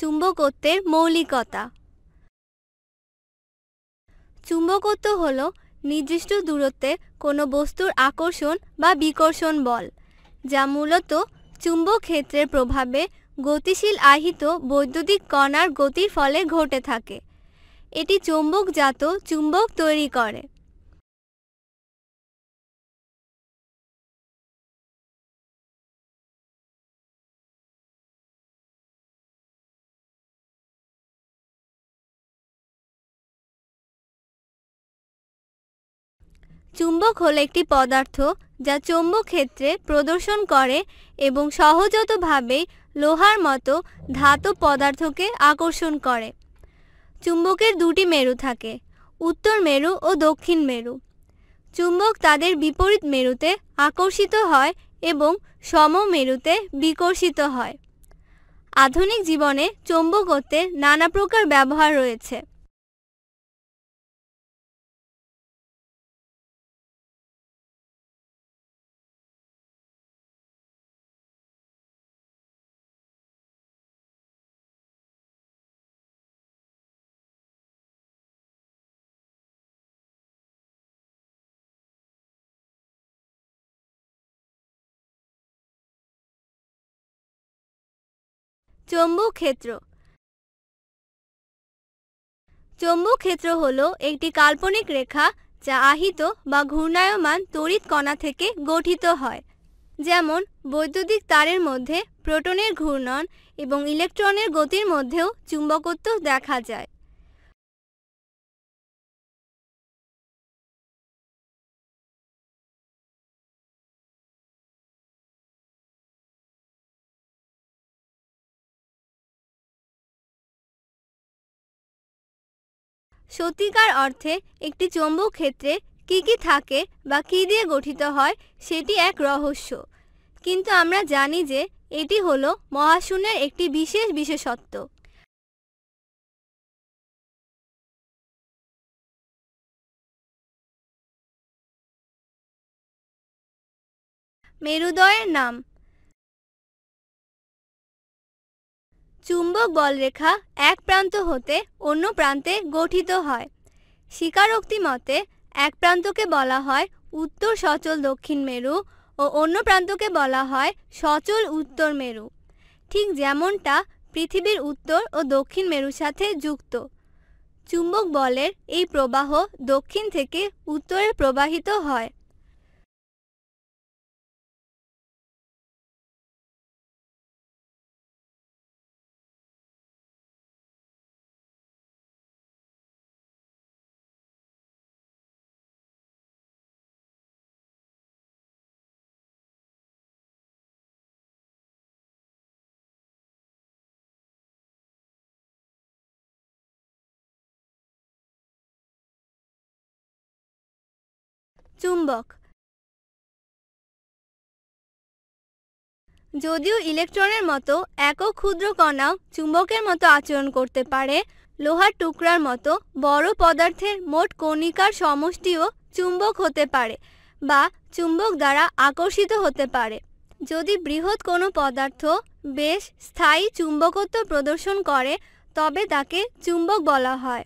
চুম্বকত্বের মৌলিকতা চুম্বকত্ব হল নির্দিষ্ট দূরত্বে কোনো বস্তুর আকর্ষণ বা বিকর্ষণ বল যা মূলত চুম্বক ক্ষেত্রের প্রভাবে গতিশীল আহিত বৈদ্যুতিক কণার গতির ফলে ঘটে থাকে এটি চুম্বকজাত চুম্বক তৈরি করে চুম্বক হলো একটি পদার্থ যা চৌম্বক ক্ষেত্রে প্রদর্শন করে এবং সহজতভাবে লোহার মতো ধাতব পদার্থকে আকর্ষণ করে চুম্বকের দুটি মেরু থাকে উত্তর মেরু ও দক্ষিণ মেরু চুম্বক তাদের বিপরীত মেরুতে আকর্ষিত হয় এবং সম মেরুতে বিকর্ষিত হয় আধুনিক জীবনে চৌম্বকত্বের নানা প্রকার ব্যবহার রয়েছে চৌম্বক ক্ষেত্র চৌম্বক ক্ষেত্র হল একটি কাল্পনিক রেখা যা আহিত বা ঘূর্ণায়মান তড়িৎ কণা থেকে গঠিত হয় যেমন বৈদ্যুতিক তারের মধ্যে প্রোটনের ঘূর্ণন এবং ইলেকট্রনের গতির মধ্যেও চুম্বকত্ব দেখা যায় সত্যিকার অর্থে একটি চৌম্বক ক্ষেত্রে কী কী থাকে বা কী দিয়ে গঠিত হয় সেটি এক রহস্য কিন্তু আমরা জানি যে এটি হল মহাশূন্যের একটি বিশেষ বিশেষত্ব মেরুদয়ের নাম চুম্বক বলরেখা এক প্রান্ত হতে অন্য প্রান্তে গঠিত হয় স্বীকারোক্তি মতে এক প্রান্তকে বলা হয় উত্তর সচল দক্ষিণ মেরু ও অন্য প্রান্তকে বলা হয় সচল উত্তর মেরু ঠিক যেমনটা পৃথিবীর উত্তর ও দক্ষিণ মেরুর সাথে যুক্ত চুম্বক বলের এই প্রবাহ দক্ষিণ থেকে উত্তরে প্রবাহিত হয় চুম্বক যদিও ইলেকট্রনের মতো একক ক্ষুদ্র কণাও চুম্বকের মতো আচরণ করতে পারে লোহার টুকরার মতো বড় পদার্থের মোট কণিকার সমষ্টিও চুম্বক হতে পারে বা চুম্বক দ্বারা আকর্ষিত হতে পারে যদি বৃহৎ কোনো পদার্থ বেশ স্থায়ী চুম্বকত্ব প্রদর্শন করে তবে তাকে চুম্বক বলা হয়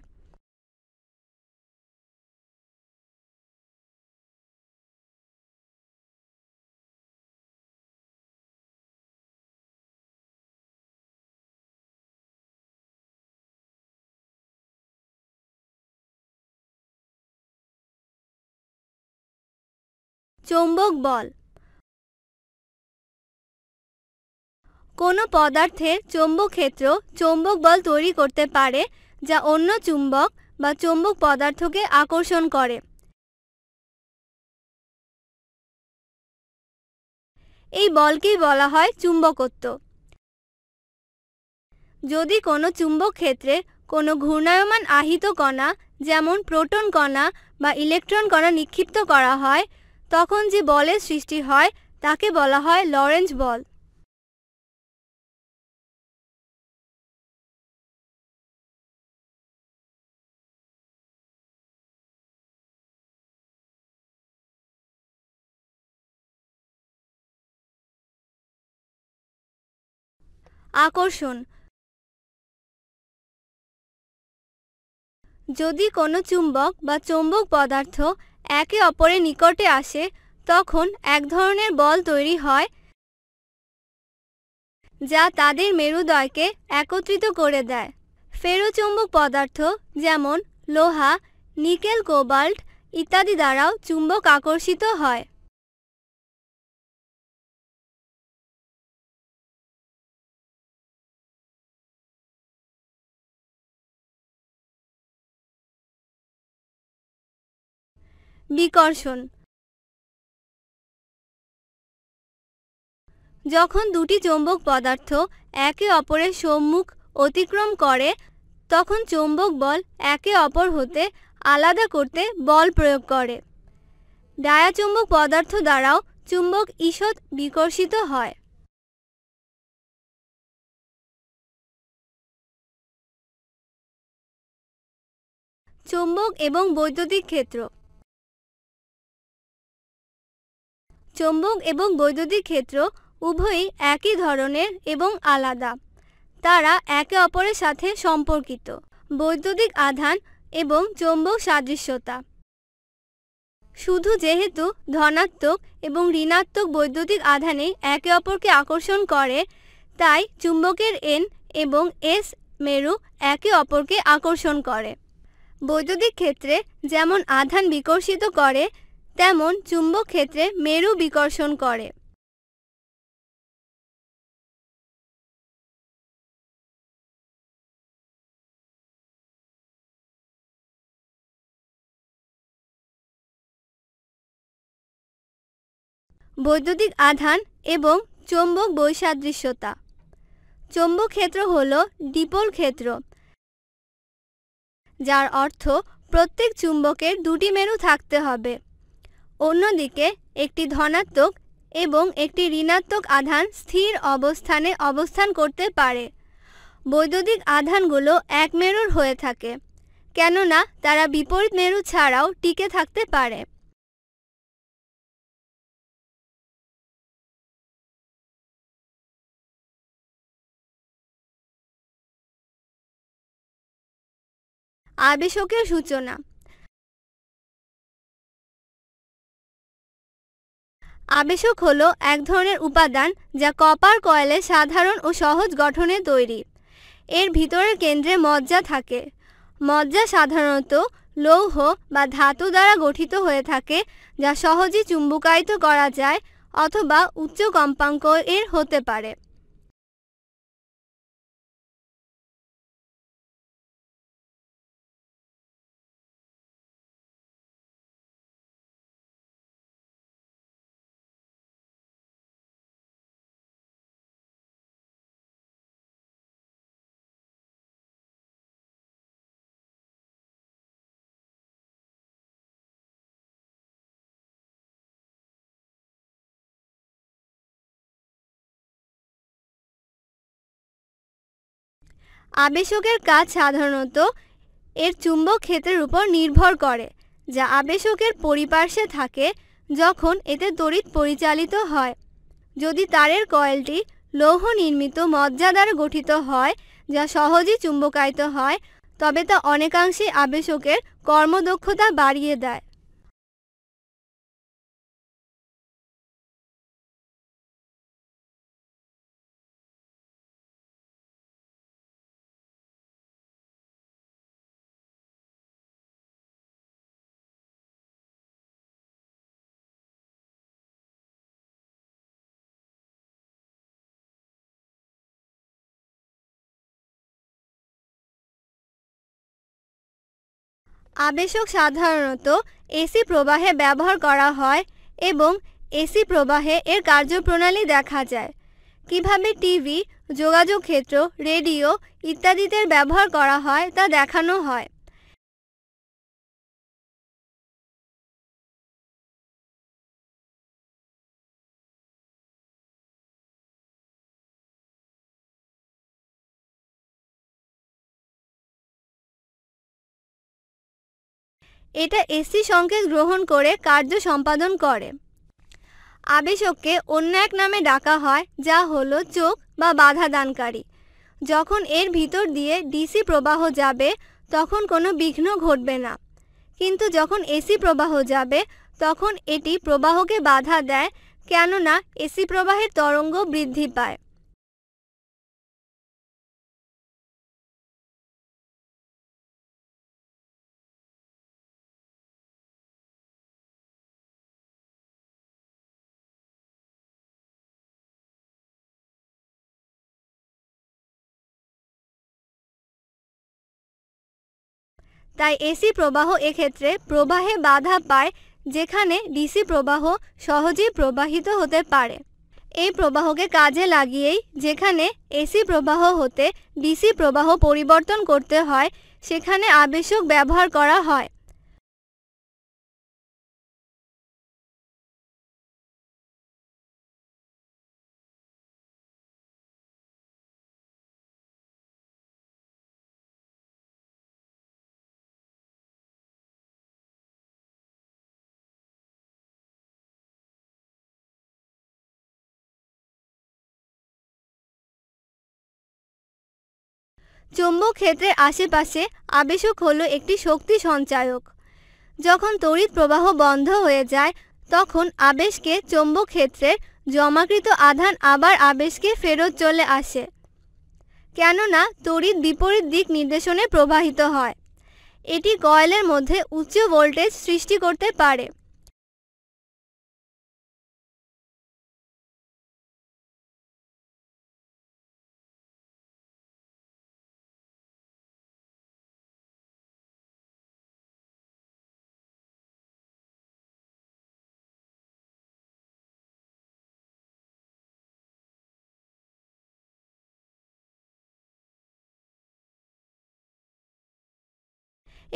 চৌম্বক বল কোনো পদার্থের চৌম্বক ক্ষেত্র চৌম্বক বল তৈরি করতে পারে যা অন্য চুম্বক বা চৌম্বক পদার্থকে আকর্ষণ করে এই বলকেই বলা হয় চুম্বকত্ব যদি কোনো চুম্বক ক্ষেত্রে কোনো ঘূর্ণায়মান আহিত কণা যেমন প্রোটন কণা বা ইলেকট্রন কণা নিক্ষিপ্ত করা হয় তখন যে বলের সৃষ্টি হয় তাকে বলা হয় লরেঞ্জ বল আকর্ষণ যদি কোনো চুম্বক বা চৌম্বক পদার্থ একে অপরের নিকটে আসে তখন এক ধরনের বল তৈরি হয় যা তাদের মেরুদয়কে একত্রিত করে দেয় ফেরোচুম্বক পদার্থ যেমন লোহা নিকেল কোবাল্ট ইত্যাদি দ্বারাও চুম্বক আকর্ষিত হয় বিকর্ষণ যখন দুটি চৌম্বক পদার্থ একে অপরের সম্মুখ অতিক্রম করে তখন চৌম্বক বল একে অপর হতে আলাদা করতে বল প্রয়োগ করে ডায়াচুম্বক পদার্থ দ্বারাও চুম্বক ঈষৎ বিকর্ষিত হয় চৌম্বক এবং বৈদ্যুতিক ক্ষেত্র চৌম্বক এবং বৈদ্যুতিক ক্ষেত্র উভয়ই একই ধরনের এবং আলাদা তারা একে অপরের সাথে সম্পর্কিত বৈদ্যুতিক আধান এবং চৌম্বক সাদৃশ্যতা শুধু যেহেতু ধনাত্মক এবং ঋণাত্মক বৈদ্যুতিক আধানে একে অপরকে আকর্ষণ করে তাই চুম্বকের এন এবং এস মেরু একে অপরকে আকর্ষণ করে বৈদ্যুতিক ক্ষেত্রে যেমন আধান বিকর্ষিত করে তেমন চুম্বক ক্ষেত্রে মেরু বিকর্ষণ করে বৈদ্যুতিক আধান এবং চৌম্বক বৈসাদৃশ্যতা চৌম্বক ক্ষেত্র হল ডিপোল ক্ষেত্র যার অর্থ প্রত্যেক চুম্বকের দুটি মেরু থাকতে হবে অন্যদিকে একটি ধনাত্মক এবং একটি ঋণাত্মক আধান স্থির অবস্থানে অবস্থান করতে পারে বৈদ্যুতিক আধানগুলো এক মেরুর হয়ে থাকে কেননা তারা বিপরীত মেরু ছাড়াও টিকে থাকতে পারে আবেশকের সূচনা আবেশক হলো এক ধরনের উপাদান যা কপার কয়েলের সাধারণ ও সহজ গঠনে তৈরি এর ভিতরের কেন্দ্রে মজ্জা থাকে মজ্জা সাধারণত লৌহ বা ধাতু দ্বারা গঠিত হয়ে থাকে যা সহজেই চুম্বকায়িত করা যায় অথবা উচ্চ কম্পাঙ্ক এর হতে পারে আবেশকের কাজ সাধারণত এর চুম্বক ক্ষেত্রের উপর নির্ভর করে যা আবেশকের পরিপার্শ্বে থাকে যখন এতে তড়িৎ পরিচালিত হয় যদি তারের কয়েলটি লৌহ নির্মিত মজ্জা দ্বারা গঠিত হয় যা সহজেই চুম্বকায়িত হয় তবে তা অনেকাংশে আবেশকের কর্মদক্ষতা বাড়িয়ে দেয় আবেশক সাধারণত এসি প্রবাহে ব্যবহার করা হয় এবং এসি প্রবাহে এর কার্যপ্রণালী দেখা যায় কিভাবে টিভি যোগাযোগ ক্ষেত্র রেডিও ইত্যাদিতে ব্যবহার করা হয় তা দেখানো হয় এটা এসি সংকেত গ্রহণ করে কার্য সম্পাদন করে আবেশককে অন্য এক নামে ডাকা হয় যা হলো চোখ বা বাধা দানকারী যখন এর ভিতর দিয়ে ডিসি প্রবাহ যাবে তখন কোনো বিঘ্ন ঘটবে না কিন্তু যখন এসি প্রবাহ যাবে তখন এটি প্রবাহকে বাধা দেয় কেননা এসি প্রবাহের তরঙ্গ বৃদ্ধি পায় তাই এসি প্রবাহ এক্ষেত্রে প্রবাহে বাধা পায় যেখানে ডিসি প্রবাহ সহজেই প্রবাহিত হতে পারে এই প্রবাহকে কাজে লাগিয়েই যেখানে এসি প্রবাহ হতে ডিসি প্রবাহ পরিবর্তন করতে হয় সেখানে আবেশক ব্যবহার করা হয় চৌম্বক ক্ষেত্রের আশেপাশে আবেশক হলো একটি শক্তি সঞ্চায়ক যখন তড়িৎ প্রবাহ বন্ধ হয়ে যায় তখন আবেশকে চৌম্বক ক্ষেত্রের জমাকৃত আধান আবার আবেশকে ফেরত চলে আসে কেননা তড়িৎ বিপরীত দিক নির্দেশনে প্রবাহিত হয় এটি কয়েলের মধ্যে উচ্চ ভোল্টেজ সৃষ্টি করতে পারে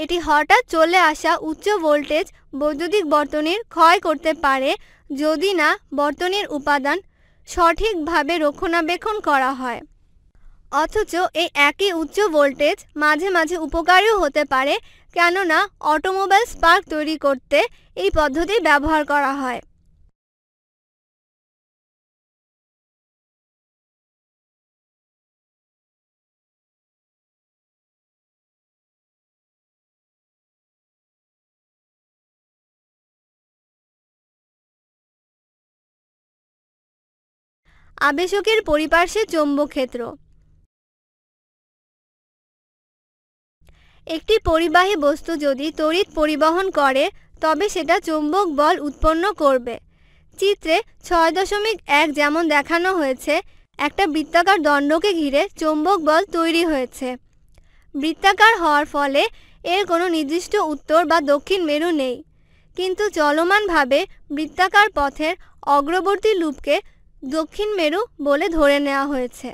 এটি হঠাৎ চলে আসা উচ্চ ভোল্টেজ বৈদ্যুতিক বর্তনীর ক্ষয় করতে পারে যদি না বর্তনীর উপাদান সঠিকভাবে রক্ষণাবেক্ষণ করা হয় অথচ এই একই উচ্চ ভোল্টেজ মাঝে মাঝে উপকারীও হতে পারে কেননা অটোমোবাইল স্পার্ক তৈরি করতে এই পদ্ধতি ব্যবহার করা হয় আবেশকের পরিপার্শ্বে চৌম্বক্ষেত্র একটি পরিবাহী বস্তু যদি তড়িৎ পরিবহন করে তবে সেটা চৌম্বক বল উৎপন্ন করবে চিত্রে ছয় দশমিক এক যেমন দেখানো হয়েছে একটা বৃত্তাকার দণ্ডকে ঘিরে চৌম্বক বল তৈরি হয়েছে বৃত্তাকার হওয়ার ফলে এর কোনো নির্দিষ্ট উত্তর বা দক্ষিণ মেরু নেই কিন্তু চলমানভাবে বৃত্তাকার পথের অগ্রবর্তী লুপকে দক্ষিণ মেরু বলে ধরে নেওয়া হয়েছে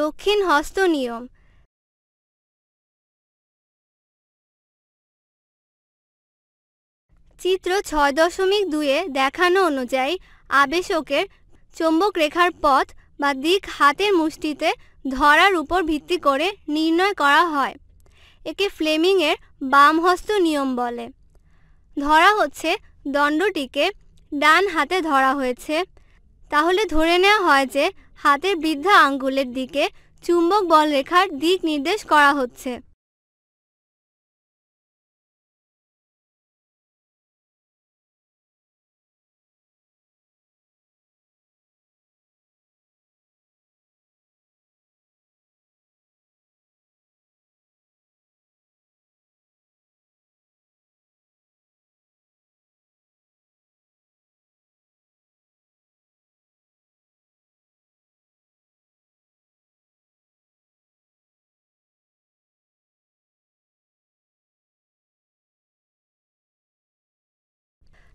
দক্ষিণ হস্ত নিয়ম চিত্র ছয় দশমিক দুয়ে দেখানো অনুযায়ী আবেশকের চুম্বক রেখার পথ বা দিক হাতের মুষ্টিতে ধরার উপর ভিত্তি করে নির্ণয় করা হয় একে ফ্লেমিংয়ের বাম হস্ত নিয়ম বলে ধরা হচ্ছে দণ্ডটিকে ডান হাতে ধরা হয়েছে তাহলে ধরে নেওয়া হয় যে হাতের বৃদ্ধা আঙ্গুলের দিকে চুম্বক বল রেখার দিক নির্দেশ করা হচ্ছে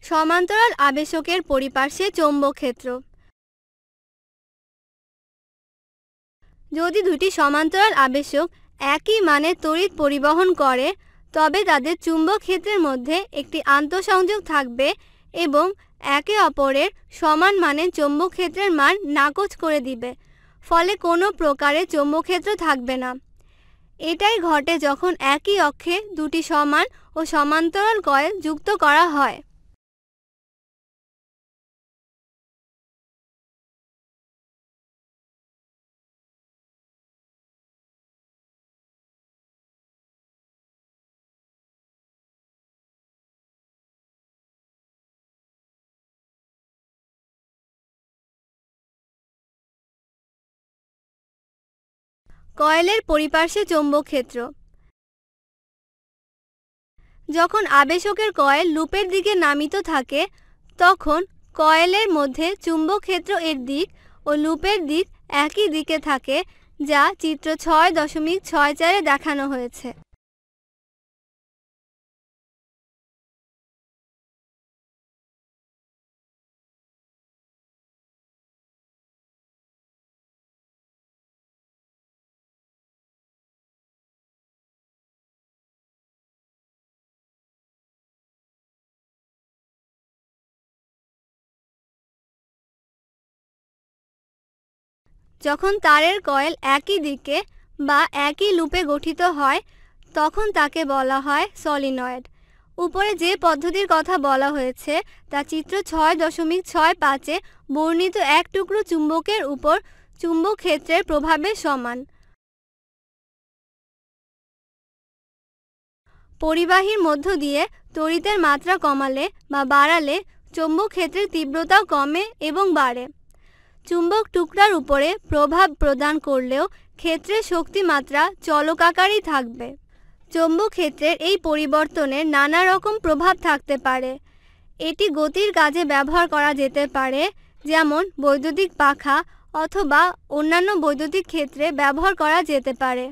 সমান্তরাল আবেশকের পরিপার্শ্বে চৌম্বক ক্ষেত্র যদি দুটি সমান্তরাল আবেশক একই মানে তড়িৎ পরিবহন করে তবে তাদের চুম্বক ক্ষেত্রের মধ্যে একটি আন্তঃসংযোগ থাকবে এবং একে অপরের সমান মানে চৌম্বক ক্ষেত্রের মান নাকচ করে দিবে ফলে কোনো প্রকারে চৌম্বকক্ষেত্র থাকবে না এটাই ঘটে যখন একই অক্ষে দুটি সমান ও সমান্তরাল কয়েল যুক্ত করা হয় কয়েলের পরিপার্শ্বে চৌম্বক ক্ষেত্র যখন আবেশকের কয়েল লুপের দিকে নামিত থাকে তখন কয়েলের মধ্যে চুম্বক ক্ষেত্র এর দিক ও লুপের দিক একই দিকে থাকে যা চিত্র ছয় দশমিক ছয় চারে দেখানো হয়েছে যখন তারের কয়েল একই দিকে বা একই লুপে গঠিত হয় তখন তাকে বলা হয় সলিনয়েড উপরে যে পদ্ধতির কথা বলা হয়েছে তা চিত্র ছয় দশমিক ছয় পাঁচে বর্ণিত এক টুকরো চুম্বকের উপর চুম্বক ক্ষেত্রের প্রভাবে সমান পরিবাহীর মধ্য দিয়ে তড়িতের মাত্রা কমালে বা বাড়ালে চুম্বক ক্ষেত্রের তীব্রতাও কমে এবং বাড়ে চুম্বক টুকরার উপরে প্রভাব প্রদান করলেও ক্ষেত্রে শক্তিমাত্রা চলকাকারই থাকবে চুম্বক ক্ষেত্রের এই পরিবর্তনের নানা রকম প্রভাব থাকতে পারে এটি গতির কাজে ব্যবহার করা যেতে পারে যেমন বৈদ্যুতিক পাখা অথবা অন্যান্য বৈদ্যুতিক ক্ষেত্রে ব্যবহার করা যেতে পারে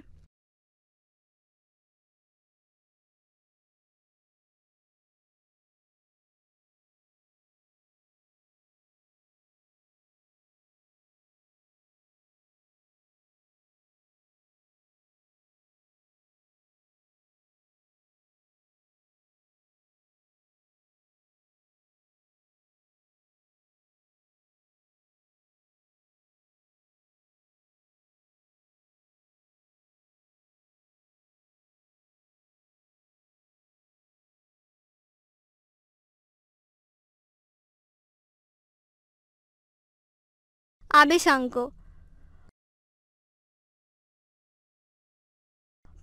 আবেশাঙ্ক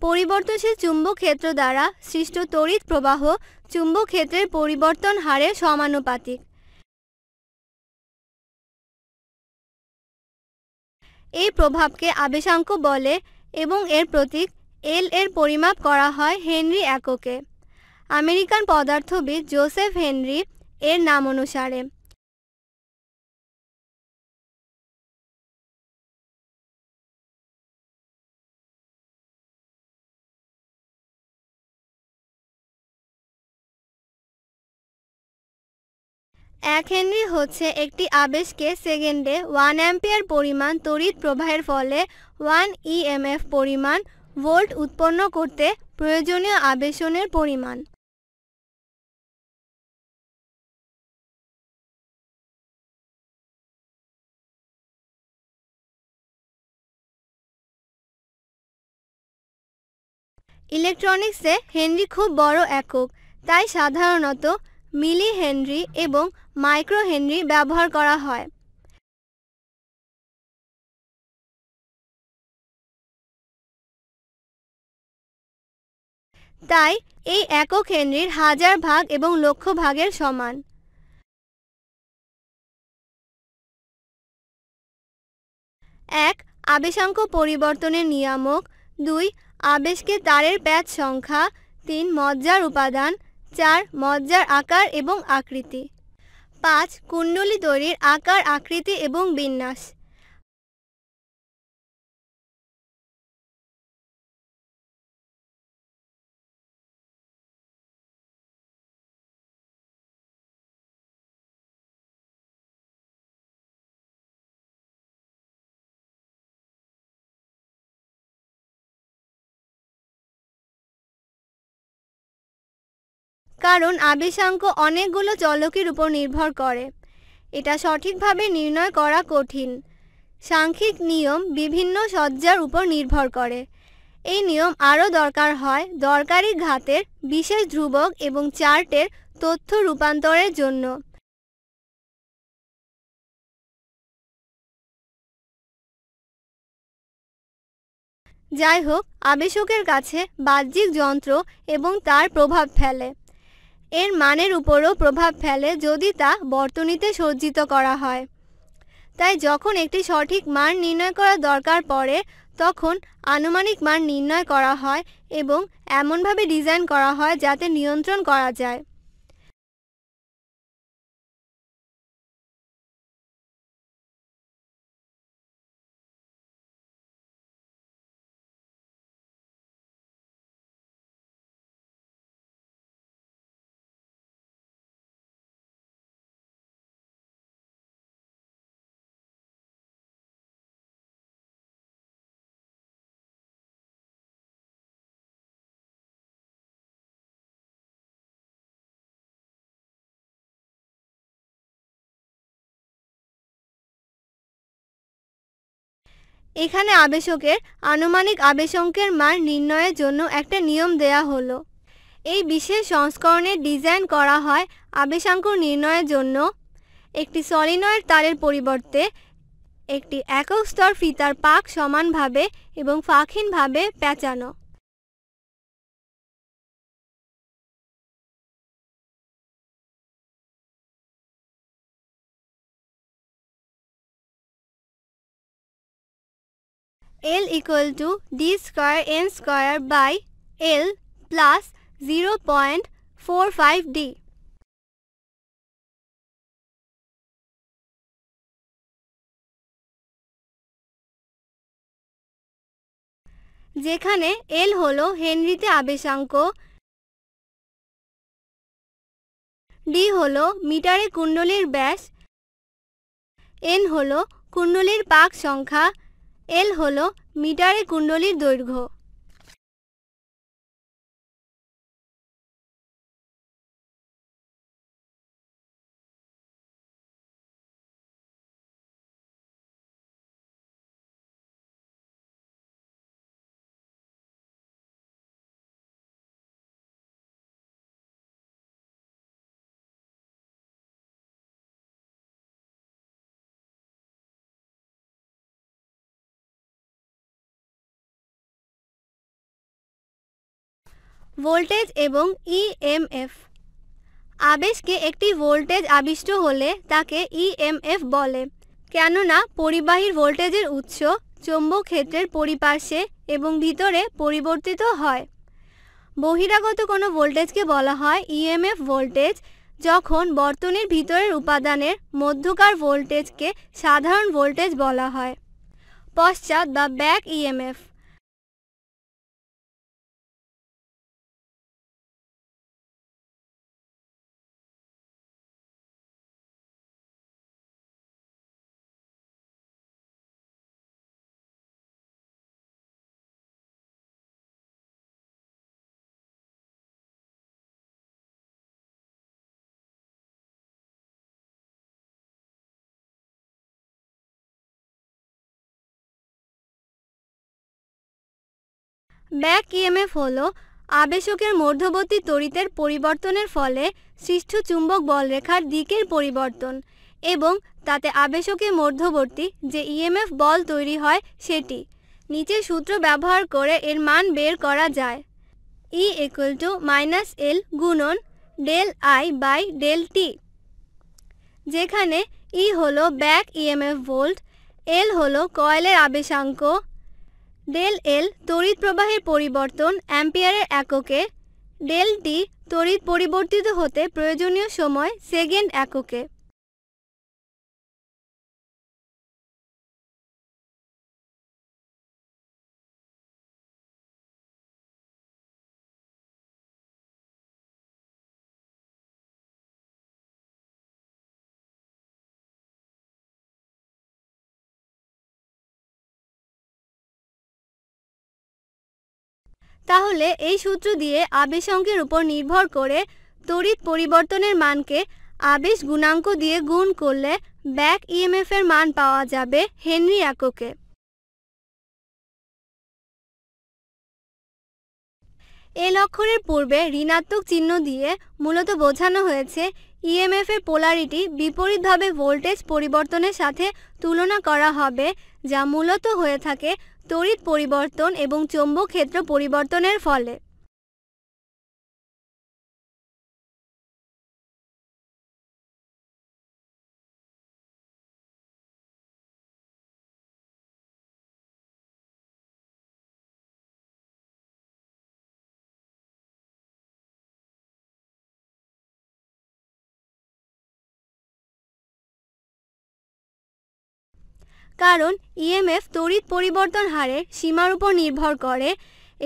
পরিবর্তনশীল চুম্বক ক্ষেত্র দ্বারা সৃষ্ট তড়িৎ প্রবাহ চুম্বক ক্ষেত্রের পরিবর্তন হারে সমানুপাতিক এই প্রভাবকে আবেশাঙ্ক বলে এবং এর প্রতীক এল এর পরিমাপ করা হয় হেনরি এককে আমেরিকান পদার্থবিদ জোসেফ হেনরি এর নাম অনুসারে এক হেনরি হচ্ছে একটি আবেশকে সেকেন্ডে ওয়ান অ্যাম্পিয়ার পরিমাণ তড়িৎ প্রবাহের ফলে ওয়ান ইএমএফ পরিমাণ ভোল্ট উৎপন্ন করতে প্রয়োজনীয় আবেশনের পরিমাণ ইলেকট্রনিক্সে হেনরি খুব বড় একক তাই সাধারণত মিলি হেনরি এবং মাইক্রো হেনরি ব্যবহার করা হয় তাই এই একক হেনরির হাজার ভাগ এবং লক্ষ ভাগের সমান এক আবেশাঙ্ক পরিবর্তনের নিয়ামক দুই আবেশকে তারের প্যাচ সংখ্যা তিন মজ্জার উপাদান চার মজ্জার আকার এবং আকৃতি পাঁচ কুণ্ডলী দড়ির আকার আকৃতি এবং বিন্যাস কারণ আবেশাঙ্ক অনেকগুলো চলকের উপর নির্ভর করে এটা সঠিকভাবে নির্ণয় করা কঠিন সাংখ্যিক নিয়ম বিভিন্ন সজ্জার উপর নির্ভর করে এই নিয়ম আরও দরকার হয় দরকারি ঘাতের বিশেষ ধ্রুবক এবং চার্টের তথ্য রূপান্তরের জন্য যাই হোক আবেশকের কাছে বাহ্যিক যন্ত্র এবং তার প্রভাব ফেলে এর মানের উপরও প্রভাব ফেলে যদি তা বর্তনীতে সজ্জিত করা হয় তাই যখন একটি সঠিক মান নির্ণয় করা দরকার পড়ে তখন আনুমানিক মান নির্ণয় করা হয় এবং এমনভাবে ডিজাইন করা হয় যাতে নিয়ন্ত্রণ করা যায় এখানে আবেশকের আনুমানিক আবেশঙ্কের মান নির্ণয়ের জন্য একটা নিয়ম দেয়া হলো এই বিশেষ সংস্করণে ডিজাইন করা হয় আবেশাঙ্ক নির্ণয়ের জন্য একটি সলিনয়ের তারের পরিবর্তে একটি একক স্তর ফিতার পাক সমানভাবে এবং ফাঁকহীনভাবে পেঁচানো L equal to d square n square by L plus 0.45d. যেখানে এল হলো হেনরিতে আবেশাঙ্ক ডি হলো মিটারে কুণ্ডলীর ব্যাস N হলো কুণ্ডলীর পাক সংখ্যা এল হল মিটারে কুণ্ডলীর দৈর্ঘ্য ভোল্টেজ এবং ইএমএফ e আবেশকে একটি ভোল্টেজ আবিষ্ট হলে তাকে ইএমএফ e বলে কেননা পরিবাহীর ভোল্টেজের উৎস চৌম্বক ক্ষেত্রের পরিপার্শ্বে এবং ভিতরে পরিবর্তিত হয় বহিরাগত কোনো ভোল্টেজকে বলা হয় ইএমএফ e ভোল্টেজ যখন বর্তনীর ভিতরের উপাদানের মধ্যকার ভোল্টেজকে সাধারণ ভোল্টেজ বলা হয় পশ্চাৎ বা ব্যাক ইএমএফ ব্যাক ইএমএফ হল আবেশকের মধ্যবর্তী তড়িতের পরিবর্তনের ফলে সৃষ্ট চুম্বক বলরেখার দিকের পরিবর্তন এবং তাতে আবেশকের মধ্যবর্তী যে ইএমএফ বল তৈরি হয় সেটি নিচের সূত্র ব্যবহার করে এর মান বের করা যায় E equal to minus L গুণন del I by del T যেখানে ই e হলো ব্যাক ইএমএফ ভোল্ট এল হলো কয়েলের আবেশাঙ্ক ডেল এল তড়িৎ প্রবাহের পরিবর্তন অ্যাম্পিয়ারের এককে ডেল টি তড়িৎ পরিবর্তিত হতে প্রয়োজনীয় সময় সেকেন্ড এককে তাহলে এই সূত্র দিয়ে আবেশ অঙ্কের উপর নির্ভর করে তড়িৎ পরিবর্তনের মানকে আবেশ গুণাঙ্ক দিয়ে গুণ করলে ব্যাক ইএমএফ e এর মান পাওয়া যাবে হেনরি এককে এল অক্ষরের পূর্বে ঋণাত্মক চিহ্ন দিয়ে মূলত বোঝানো হয়েছে ইএমএফ e এর পোলারিটি বিপরীতভাবে ভোল্টেজ পরিবর্তনের সাথে তুলনা করা হবে যা মূলত হয়ে থাকে তড়িৎ পরিবর্তন এবং চৌম্বক ক্ষেত্র পরিবর্তনের ফলে কারণ ইএমএফ e তড়িৎ পরিবর্তন হারের সীমার উপর নির্ভর করে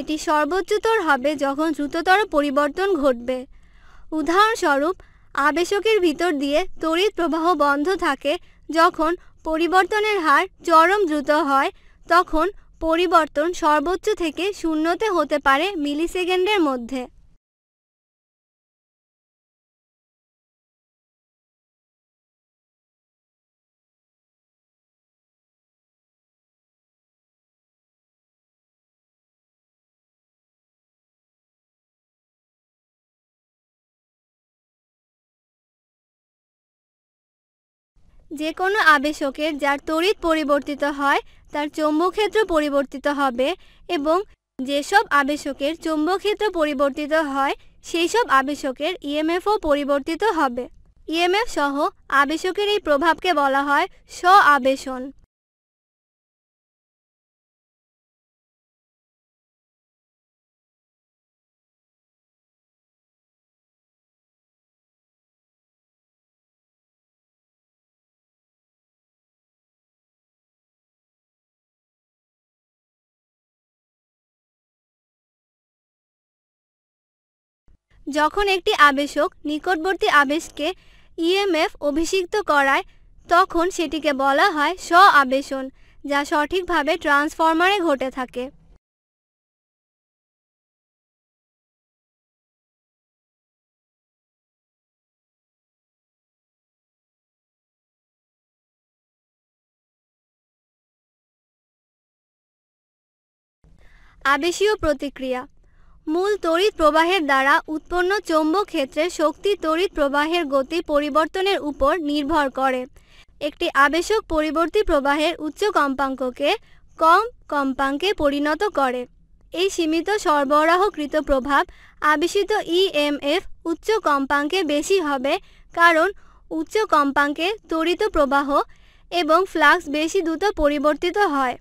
এটি সর্বোচ্চতর হবে যখন দ্রুততর পরিবর্তন ঘটবে উদাহরণস্বরূপ আবেশকের ভিতর দিয়ে তড়িৎ প্রবাহ বন্ধ থাকে যখন পরিবর্তনের হার চরম দ্রুত হয় তখন পরিবর্তন সর্বোচ্চ থেকে শূন্যতে হতে পারে মিলিসেকেন্ডের মধ্যে যে কোনো আবেশকের যার তড়িৎ পরিবর্তিত হয় তার ক্ষেত্র পরিবর্তিত হবে এবং যেসব আবেশকের ক্ষেত্র পরিবর্তিত হয় সেই সব আবেশকের ইএমএফও e পরিবর্তিত হবে ইএমএফ e সহ আবেশকের এই প্রভাবকে বলা হয় স্ব আবেশন যখন একটি আবেশক নিকটবর্তী আবেশকে ইএমএফ e অভিষিক্ত করায় তখন সেটিকে বলা হয় স্ব আবেশন যা সঠিকভাবে ট্রান্সফরমারে ঘটে থাকে আবেশীয় প্রতিক্রিয়া মূল তড়িৎ প্রবাহের দ্বারা উৎপন্ন চৌম্বক ক্ষেত্রে শক্তি তড়িৎ প্রবাহের গতি পরিবর্তনের উপর নির্ভর করে একটি আবেশক পরিবর্তী প্রবাহের উচ্চ কম্পাঙ্ককে কম কম্পাঙ্কে পরিণত করে এই সীমিত সরবরাহকৃত প্রভাব আবেশিত ইএমএফ e উচ্চ কম্পাঙ্কে বেশি হবে কারণ উচ্চ কম্পাঙ্কে তড়িৎ প্রবাহ এবং ফ্লাক্স বেশি দ্রুত পরিবর্তিত হয়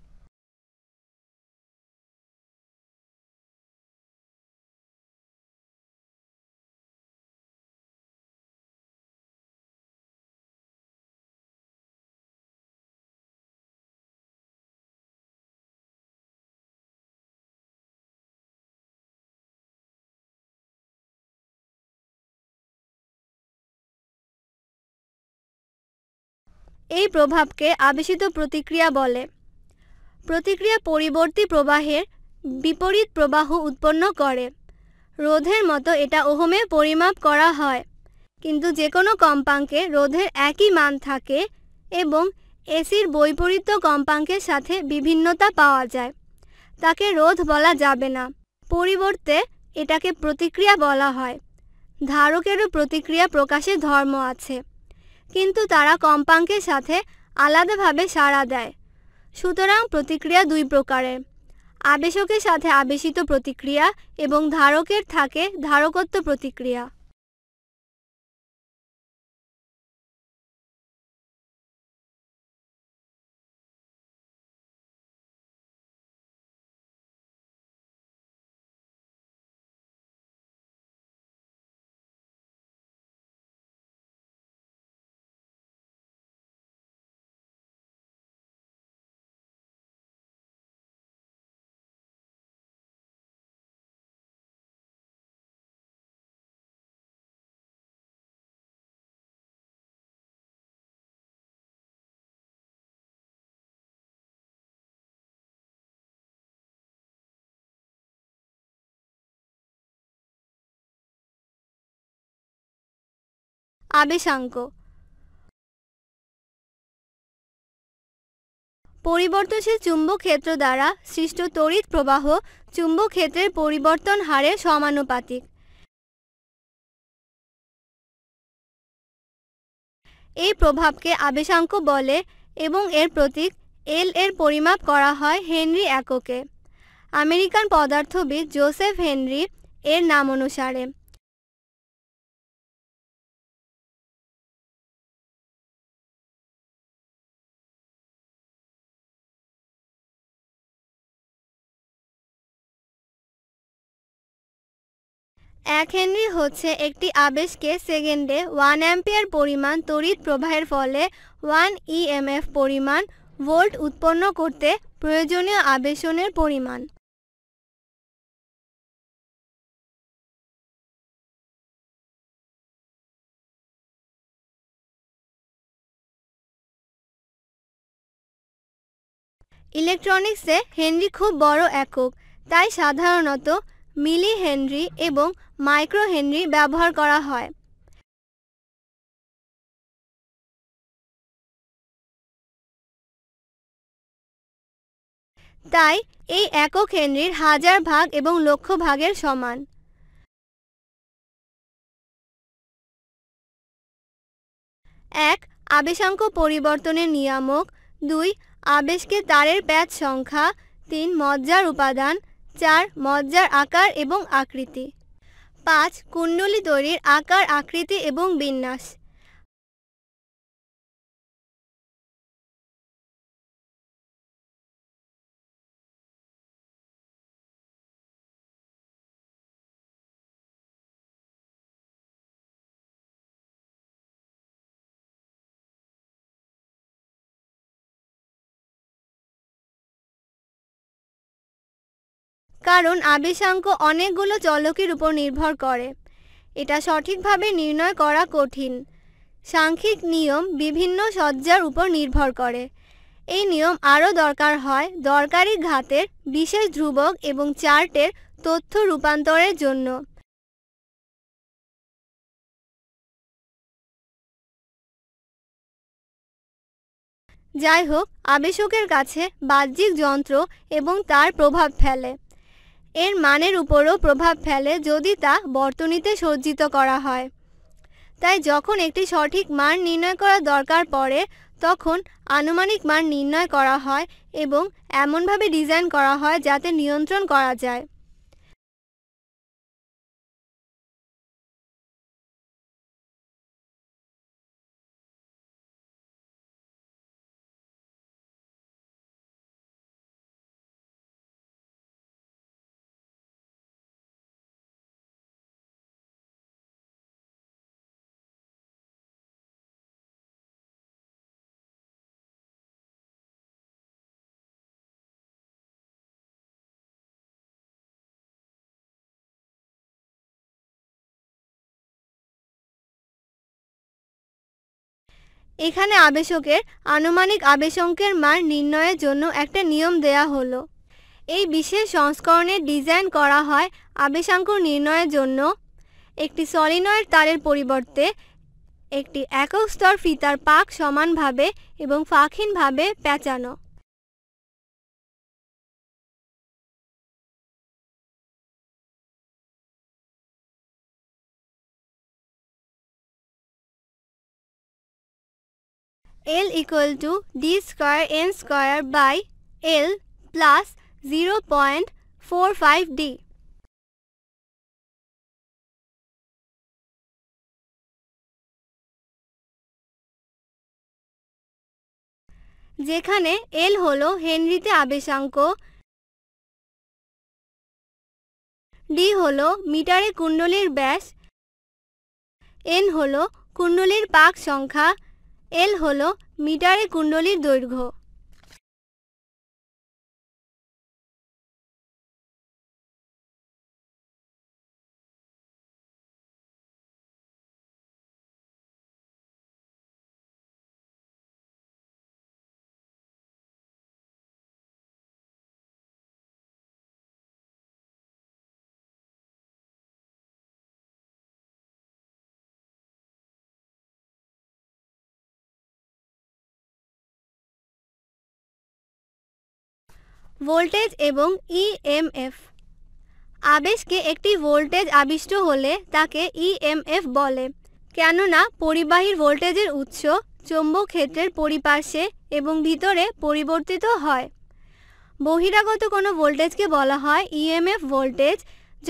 এই প্রভাবকে আবেশিত প্রতিক্রিয়া বলে প্রতিক্রিয়া পরিবর্তী প্রবাহের বিপরীত প্রবাহ উৎপন্ন করে রোধের মতো এটা ওহমে পরিমাপ করা হয় কিন্তু যে কোনো কম্পাঙ্কে রোধের একই মান থাকে এবং এসির বৈপরীত্য কম্পাঙ্কের সাথে বিভিন্নতা পাওয়া যায় তাকে রোধ বলা যাবে না পরিবর্তে এটাকে প্রতিক্রিয়া বলা হয় ধারকেরও প্রতিক্রিয়া প্রকাশে ধর্ম আছে কিন্তু তারা কম্পাঙ্কের সাথে আলাদাভাবে সাড়া দেয় সুতরাং প্রতিক্রিয়া দুই প্রকারের আবেশকের সাথে আবেশিত প্রতিক্রিয়া এবং ধারকের থাকে ধারকত্ব প্রতিক্রিয়া আবেশাঙ্ক পরিবর্তনশীল চুম্বক ক্ষেত্র দ্বারা সৃষ্ট তড়িৎ প্রবাহ চুম্বক ক্ষেত্রের পরিবর্তন হারে সমানুপাতিক এই প্রভাবকে আবেশাঙ্ক বলে এবং এর প্রতীক এল এর পরিমাপ করা হয় হেনরি এককে আমেরিকান পদার্থবিদ জোসেফ হেনরি এর নাম অনুসারে এক হেনরি হচ্ছে একটি আবেশকে সেকেন্ডে ওয়ান অ্যাম্পিয়ার পরিমাণ তড়িৎ প্রবাহের ফলে ওয়ান ইএমএফ পরিমাণ ভোল্ট উৎপন্ন করতে প্রয়োজনীয় আবেশনের পরিমাণ ইলেকট্রনিক্সে হেনরি খুব বড় একক তাই সাধারণত মিলি হেনরি এবং মাইক্রো হেনরি ব্যবহার করা হয় তাই এই একক হেনরির হাজার ভাগ এবং লক্ষ ভাগের সমান এক আবেশাঙ্ক পরিবর্তনের নিয়ামক দুই আবেশকে তারের প্যাচ সংখ্যা তিন মজ্জার উপাদান চার মজ্জার আকার এবং আকৃতি পাঁচ কুণ্ডলী দড়ির আকার আকৃতি এবং বিন্যাস কারণ আবেশাঙ্ক অনেকগুলো চলকের উপর নির্ভর করে এটা সঠিকভাবে নির্ণয় করা কঠিন সাংখ্যিক নিয়ম বিভিন্ন সজ্জার উপর নির্ভর করে এই নিয়ম আরও দরকার হয় দরকারি ঘাতের বিশেষ ধ্রুবক এবং চার্টের তথ্য রূপান্তরের জন্য যাই হোক আবেশকের কাছে বাহ্যিক যন্ত্র এবং তার প্রভাব ফেলে এর মানের উপরও প্রভাব ফেলে যদি তা বর্তনীতে সজ্জিত করা হয় তাই যখন একটি সঠিক মান নির্ণয় করা দরকার পড়ে তখন আনুমানিক মান নির্ণয় করা হয় এবং এমনভাবে ডিজাইন করা হয় যাতে নিয়ন্ত্রণ করা যায় এখানে আবেশকের আনুমানিক আবেশঙ্কের মান নির্ণয়ের জন্য একটা নিয়ম দেয়া হলো এই বিশেষ সংস্করণে ডিজাইন করা হয় আবেশাঙ্ক নির্ণয়ের জন্য একটি সলিনয়ের তারের পরিবর্তে একটি একক স্তর ফিতার পাক সমানভাবে এবং ফাঁকহীনভাবে পেঁচানো L equal to d square n square by L plus 0.45d. যেখানে এল হলো হেনরিতে আবেশাঙ্ক ডি হলো মিটারে কুণ্ডলীর ব্যাস N হলো কুণ্ডলীর পাক সংখ্যা এল হল মিটারে কুণ্ডলীর দৈর্ঘ্য ভোল্টেজ এবং ইএমএফ e আবেশকে একটি ভোল্টেজ আবিষ্ট হলে তাকে ইএমএফ e বলে কেননা পরিবাহীর ভোল্টেজের উৎস চৌম্বক ক্ষেত্রের পরিপার্শ্বে এবং ভিতরে পরিবর্তিত হয় বহিরাগত কোনো ভোল্টেজকে বলা হয় ইএমএফ e ভোল্টেজ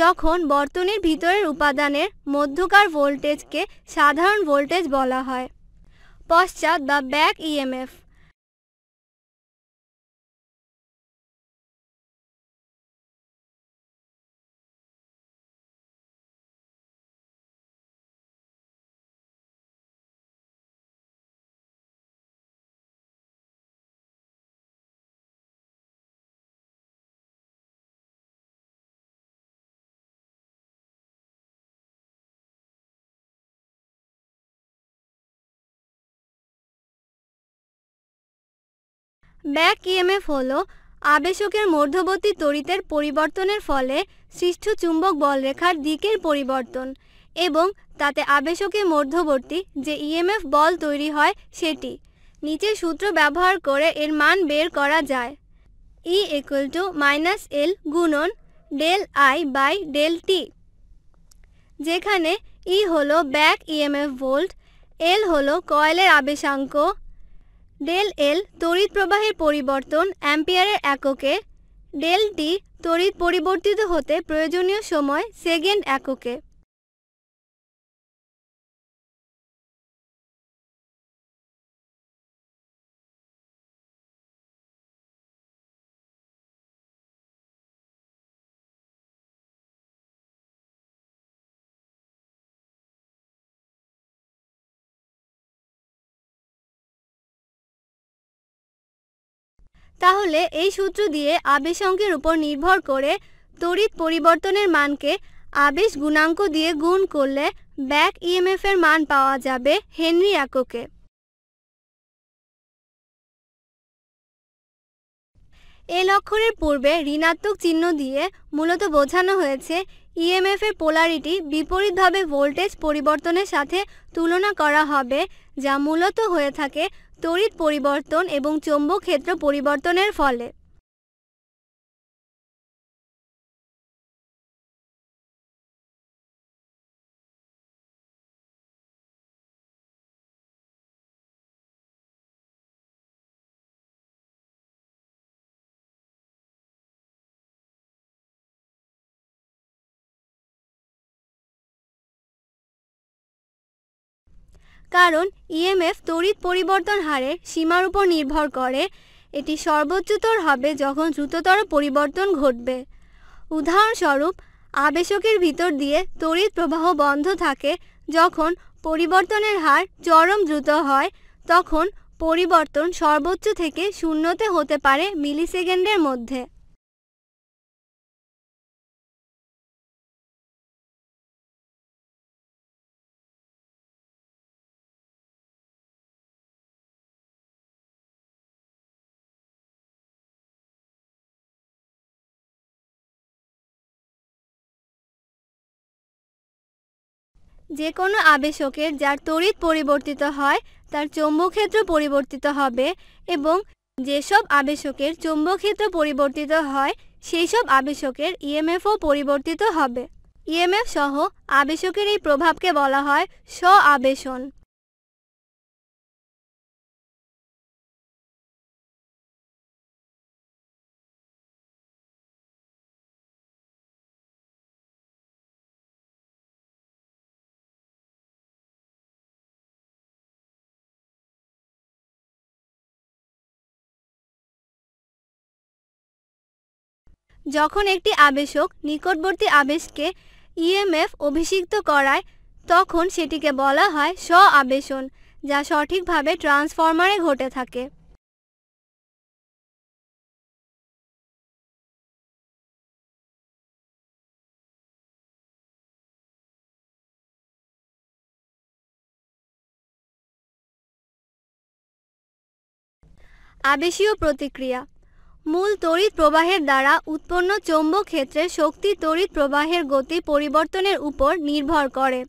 যখন বর্তনীর ভিতরের উপাদানের মধ্যকার ভোল্টেজকে সাধারণ ভোল্টেজ বলা হয় পশ্চাৎ বা ব্যাক ইএমএফ ব্যাক ইএমএফ হল আবেশকের মধ্যবর্তী তড়িতের পরিবর্তনের ফলে সৃষ্ট চুম্বক বলরেখার দিকের পরিবর্তন এবং তাতে আবেশকের মধ্যবর্তী যে ইএমএফ বল তৈরি হয় সেটি নিচের সূত্র ব্যবহার করে এর মান বের করা যায় E equal to minus L গুণন del I by del T যেখানে ই e হলো ব্যাক ইএমএফ ভোল্ট এল হলো কয়েলের আবেশাঙ্ক ডেল এল তড়িৎ প্রবাহের পরিবর্তন অ্যাম্পিয়ারের এককে ডেল টি তড়িৎ পরিবর্তিত হতে প্রয়োজনীয় সময় সেকেন্ড এককে তাহলে এই সূত্র দিয়ে আবেশ অঙ্কের উপর নির্ভর করে তড়িৎ পরিবর্তনের মানকে আবেশ গুণাঙ্ক দিয়ে গুণ করলে ব্যাক ইএমএফ e এর মান পাওয়া যাবে হেনরি এককে এল অক্ষরের পূর্বে ঋণাত্মক চিহ্ন দিয়ে মূলত বোঝানো হয়েছে ইএমএফ e এর পোলারিটি বিপরীতভাবে ভোল্টেজ পরিবর্তনের সাথে তুলনা করা হবে যা মূলত হয়ে থাকে তড়িৎ পরিবর্তন এবং চৌম্বক ক্ষেত্র পরিবর্তনের ফলে কারণ ইএমএফ e তড়িৎ পরিবর্তন হারের সীমার উপর নির্ভর করে এটি সর্বোচ্চতর হবে যখন দ্রুততর পরিবর্তন ঘটবে উদাহরণস্বরূপ আবেশকের ভিতর দিয়ে তড়িৎ প্রবাহ বন্ধ থাকে যখন পরিবর্তনের হার চরম দ্রুত হয় তখন পরিবর্তন সর্বোচ্চ থেকে শূন্যতে হতে পারে মিলিসেকেন্ডের মধ্যে যে কোনো আবেশকের যার তড়িৎ পরিবর্তিত হয় তার ক্ষেত্র পরিবর্তিত হবে এবং যেসব আবেশকের ক্ষেত্র পরিবর্তিত হয় সেই সব আবেশকের ইএমএফও পরিবর্তিত হবে ইএমএফ সহ আবেশকের এই প্রভাবকে বলা হয় স্ব আবেশন যখন একটি আবেশক নিকটবর্তী আবেশকে ইএমএফ e অভিষিক্ত করায় তখন সেটিকে বলা হয় স্ব আবেশন যা সঠিকভাবে ট্রান্সফরমারে ঘটে থাকে আবেশীয় প্রতিক্রিয়া মূল তড়িৎ প্রবাহের দ্বারা উৎপন্ন চৌম্বক ক্ষেত্রে শক্তি তড়িৎ প্রবাহের গতি পরিবর্তনের উপর নির্ভর করে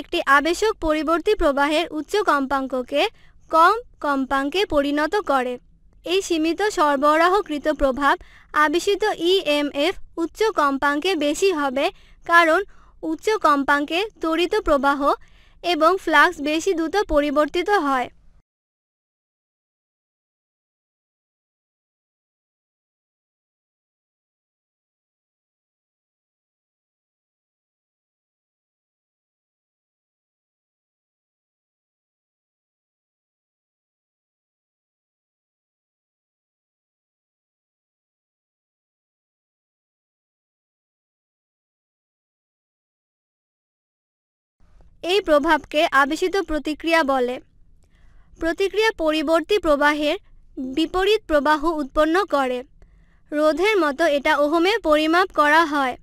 একটি আবেশক পরিবর্তী প্রবাহের উচ্চ কম্পাঙ্ককে কম কম্পাঙ্কে পরিণত করে এই সীমিত সরবরাহকৃত প্রভাব আবেশিত ইএমএফ e উচ্চ কম্পাঙ্কে বেশি হবে কারণ উচ্চ কম্পাঙ্কে তড়িৎ প্রবাহ এবং ফ্লাক্স বেশি দ্রুত পরিবর্তিত হয় এই প্রভাবকে আবেশিত প্রতিক্রিয়া বলে প্রতিক্রিয়া পরিবর্তী প্রবাহের বিপরীত প্রবাহ উৎপন্ন করে রোধের মতো এটা ওহমে পরিমাপ করা হয়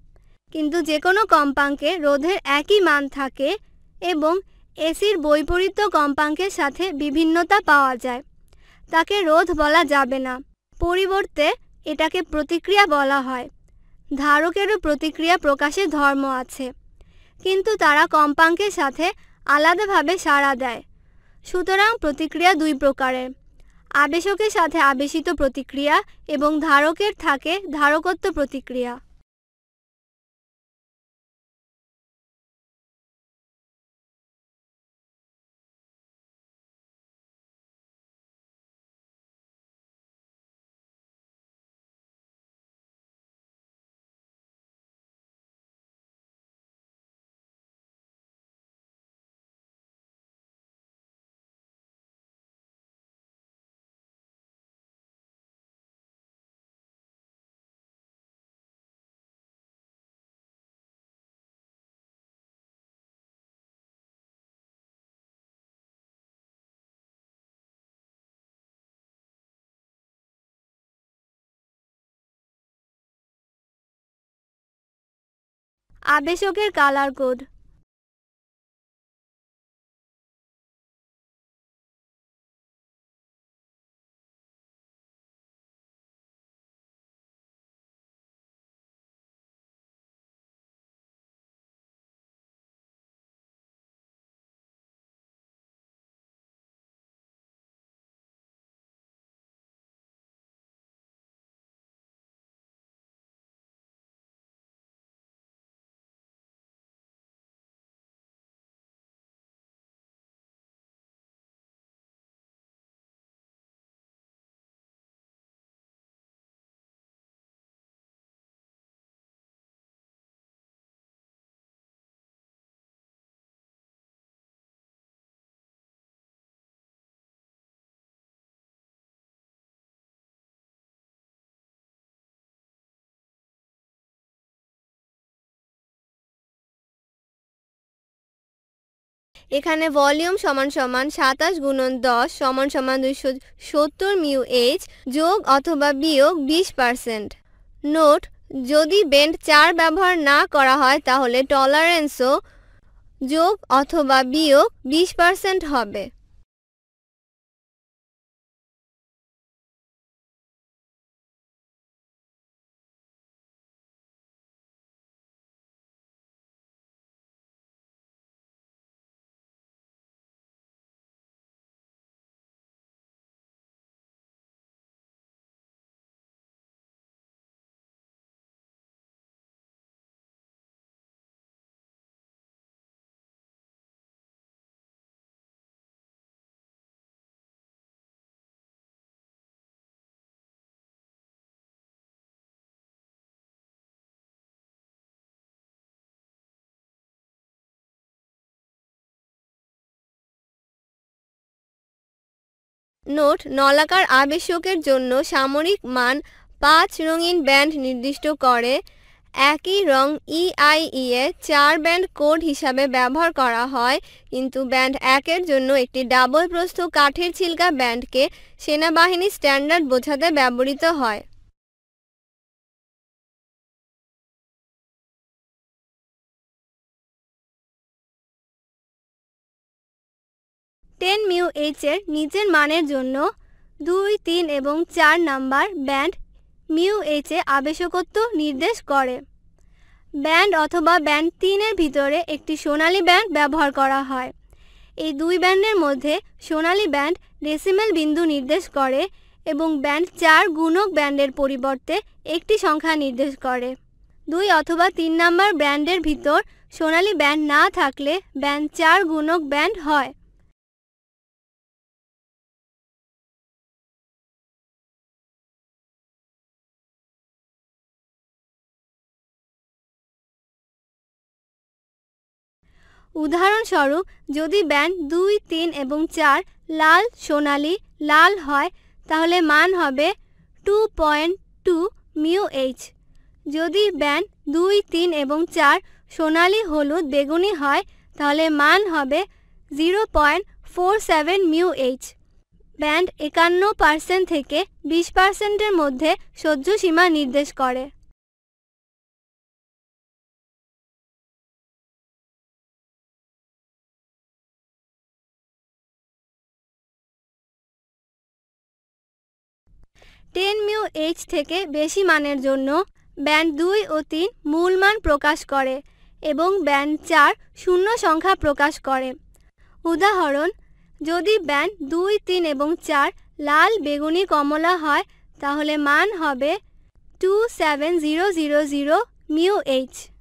কিন্তু যে কোনো কম্পাঙ্কে রোধের একই মান থাকে এবং এসির বৈপরীত্য কম্পাঙ্কের সাথে বিভিন্নতা পাওয়া যায় তাকে রোধ বলা যাবে না পরিবর্তে এটাকে প্রতিক্রিয়া বলা হয় ধারকেরও প্রতিক্রিয়া প্রকাশে ধর্ম আছে কিন্তু তারা কম্পাঙ্কের সাথে আলাদাভাবে সাড়া দেয় সুতরাং প্রতিক্রিয়া দুই প্রকারের আবেশকের সাথে আবেশিত প্রতিক্রিয়া এবং ধারকের থাকে ধারকত্ব প্রতিক্রিয়া আবেশকের কালার কোড এখানে ভলিউম সমান সমান সাতাশ গুণন দশ সমান সমান দুইশো সত্তর মিউ এইচ যোগ অথবা বিয়োগ বিশ পার্সেন্ট নোট যদি বেন্ড চার ব্যবহার না করা হয় তাহলে টলারেন্সও যোগ অথবা বিয়োগ বিশ পার্সেন্ট হবে নোট নলাকার আবেশকের জন্য সামরিক মান পাঁচ রঙিন ব্যান্ড নির্দিষ্ট করে একই রং ইআইই e এ চার ব্যান্ড কোড হিসাবে ব্যবহার করা হয় কিন্তু ব্যান্ড একের জন্য একটি ডাবল প্রস্থ কাঠের ছিলকা ব্যান্ডকে সেনাবাহিনী স্ট্যান্ডার্ড বোঝাতে ব্যবহৃত হয় টেন মিউ এইচের নিচের মানের জন্য দুই তিন এবং চার নাম্বার ব্যান্ড মিউ এইচে আবেশকত্ব নির্দেশ করে ব্যান্ড অথবা ব্যান্ড তিনের ভিতরে একটি সোনালী ব্যান্ড ব্যবহার করা হয় এই দুই ব্যান্ডের মধ্যে সোনালী ব্যান্ড ডেসিমেল বিন্দু নির্দেশ করে এবং ব্যান্ড চার গুণক ব্যান্ডের পরিবর্তে একটি সংখ্যা নির্দেশ করে দুই অথবা তিন নাম্বার ব্যান্ডের ভিতর সোনালী ব্যান্ড না থাকলে ব্যান্ড চার গুণক ব্যান্ড হয় উদাহরণস্বরূপ যদি ব্যান্ড দুই তিন এবং চার লাল সোনালি লাল হয় তাহলে মান হবে two point two mu H যদি ব্যান্ড দুই তিন এবং চার সোনালি হলুদ বেগুনি হয় তাহলে মান হবে zero point four seven mu H band একান্ন পার্সেন্ট থেকে বিশ পার্সেন্টের মধ্যে সহ্য সীমা নির্দেশ করে টেন মিউ এইচ থেকে বেশি মানের জন্য ব্যান্ড দুই ও তিন মূল মান প্রকাশ করে এবং ব্যান্ড চার শূন্য সংখ্যা প্রকাশ করে উদাহরণ যদি ব্যান্ড দুই তিন এবং চার লাল বেগুনি কমলা হয় তাহলে মান হবে two seven zero zero zero mu H